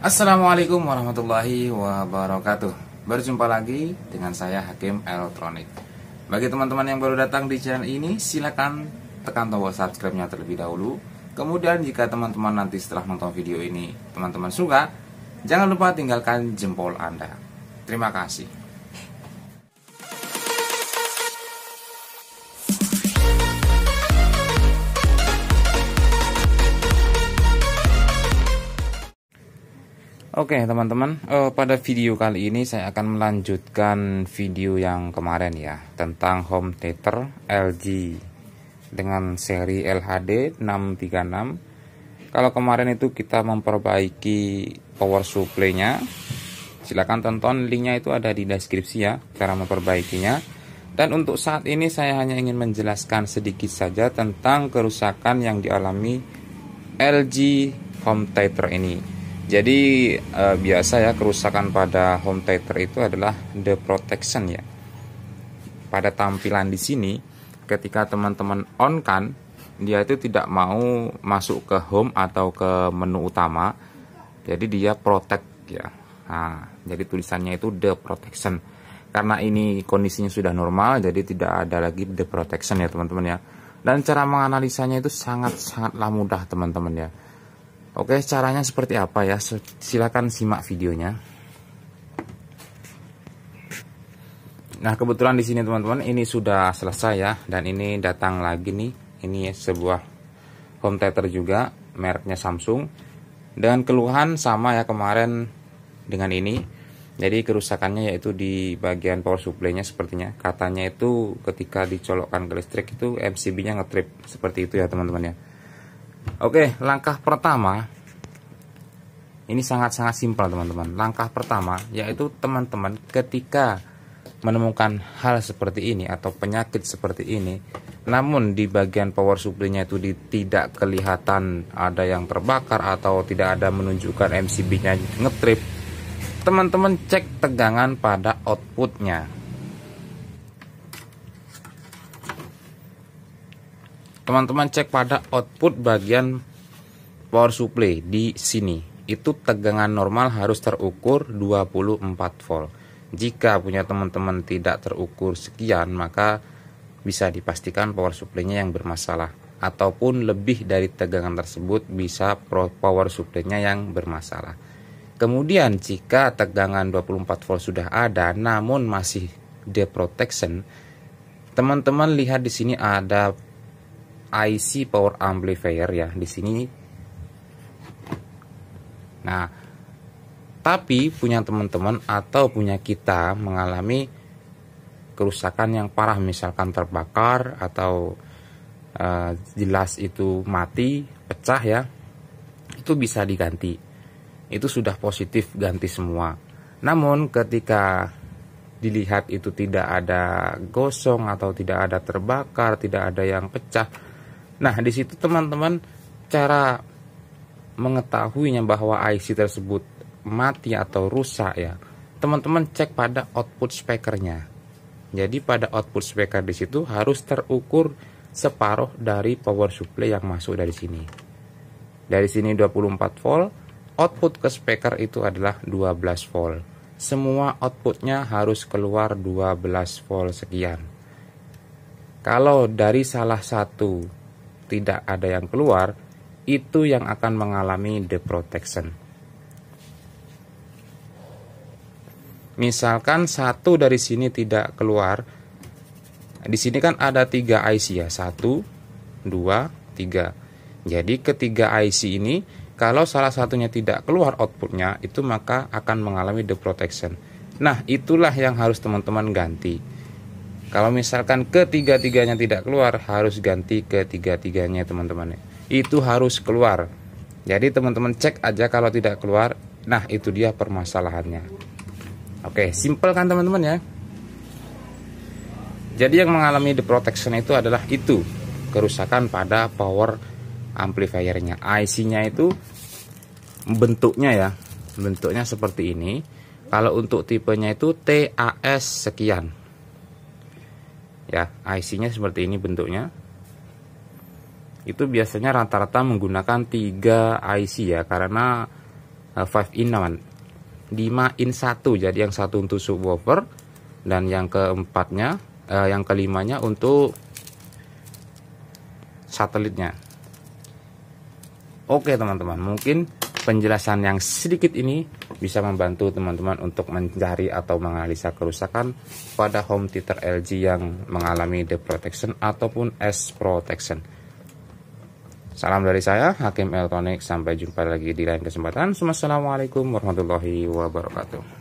Assalamualaikum warahmatullahi wabarakatuh Berjumpa lagi dengan saya Hakim Elektronik Bagi teman-teman yang baru datang di channel ini Silahkan tekan tombol subscribe-nya terlebih dahulu Kemudian jika teman-teman nanti setelah nonton video ini Teman-teman suka Jangan lupa tinggalkan jempol Anda Terima kasih Oke okay, teman-teman, uh, pada video kali ini saya akan melanjutkan video yang kemarin ya tentang home theater LG dengan seri LHD 636. Kalau kemarin itu kita memperbaiki power supply-nya, silahkan tonton linknya itu ada di deskripsi ya cara memperbaikinya. Dan untuk saat ini saya hanya ingin menjelaskan sedikit saja tentang kerusakan yang dialami LG home theater ini jadi eh, biasa ya kerusakan pada home theater itu adalah the protection ya. Pada tampilan di sini ketika teman-teman on kan dia itu tidak mau masuk ke home atau ke menu utama. Jadi dia protect ya. Nah, jadi tulisannya itu the protection. Karena ini kondisinya sudah normal jadi tidak ada lagi the protection ya teman-teman ya. Dan cara menganalisanya itu sangat-sangatlah mudah teman-teman ya Oke, caranya seperti apa ya? Silahkan simak videonya. Nah, kebetulan di sini teman-teman, ini sudah selesai ya. Dan ini datang lagi nih. Ini sebuah home theater juga, mereknya Samsung. Dan keluhan sama ya kemarin dengan ini. Jadi kerusakannya yaitu di bagian power supply-nya sepertinya. Katanya itu ketika dicolokkan ke listrik itu MCB-nya ngetrip. Seperti itu ya teman-teman ya. Oke, langkah pertama ini sangat-sangat simpel teman-teman. Langkah pertama yaitu teman-teman ketika menemukan hal seperti ini atau penyakit seperti ini, namun di bagian power supply-nya itu tidak kelihatan ada yang terbakar atau tidak ada menunjukkan MCB-nya ngetrip, teman-teman cek tegangan pada outputnya teman-teman cek pada output bagian power supply di sini itu tegangan normal harus terukur 24 volt jika punya teman-teman tidak terukur sekian maka bisa dipastikan power supply-nya yang bermasalah ataupun lebih dari tegangan tersebut bisa power supply-nya yang bermasalah. Kemudian jika tegangan 24 volt sudah ada namun masih deprotection, teman-teman lihat di sini ada IC power amplifier ya di sini. Nah, tapi punya teman-teman atau punya kita mengalami kerusakan yang parah misalkan terbakar atau uh, jelas itu mati, pecah ya. Itu bisa diganti. Itu sudah positif ganti semua. Namun ketika dilihat itu tidak ada gosong atau tidak ada terbakar, tidak ada yang pecah, Nah, di situ teman-teman cara mengetahuinya bahwa IC tersebut mati atau rusak ya. Teman-teman cek pada output spekernya Jadi pada output speaker di situ harus terukur separuh dari power supply yang masuk dari sini. Dari sini 24 volt, output ke speaker itu adalah 12 volt. Semua outputnya harus keluar 12 volt sekian. Kalau dari salah satu tidak ada yang keluar, itu yang akan mengalami the protection. Misalkan satu dari sini tidak keluar, di sini kan ada tiga IC ya, satu, dua, tiga. Jadi ketiga IC ini kalau salah satunya tidak keluar outputnya itu maka akan mengalami the protection. Nah itulah yang harus teman-teman ganti kalau misalkan ketiga-tiganya tidak keluar, harus ganti ketiga-tiganya teman-teman. Itu harus keluar. Jadi teman-teman cek aja kalau tidak keluar. Nah, itu dia permasalahannya. Oke, simple kan teman-teman ya? Jadi yang mengalami the protection itu adalah itu, kerusakan pada power amplifiernya. IC-nya itu bentuknya ya, bentuknya seperti ini. Kalau untuk tipenya itu TAS sekian ya IC-nya seperti ini bentuknya itu biasanya rata-rata menggunakan 3 IC ya karena 5 eh, in 1 5 in 1 jadi yang satu untuk subwoofer dan yang keempatnya eh, yang kelimanya untuk satelitnya Oke teman-teman mungkin penjelasan yang sedikit ini bisa membantu teman-teman untuk mencari atau menganalisa kerusakan pada home theater LG yang mengalami protection ataupun S protection. Salam dari saya, Hakim Eltonik. Sampai jumpa lagi di lain kesempatan. Wassalamualaikum warahmatullahi wabarakatuh.